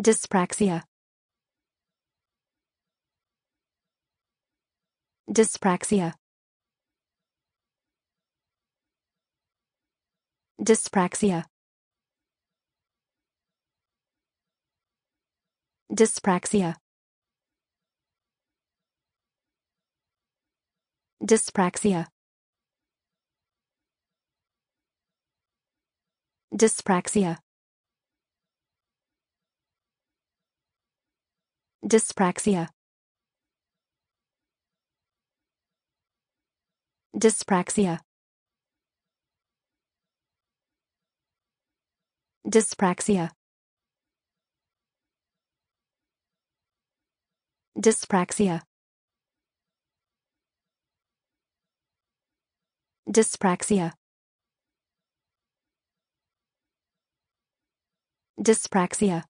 Dyspraxia Dyspraxia Dyspraxia Dyspraxia Dyspraxia Dyspraxia Dyspraxia. Dyspraxia. Dyspraxia. Dyspraxia. Dyspraxia. Dyspraxia.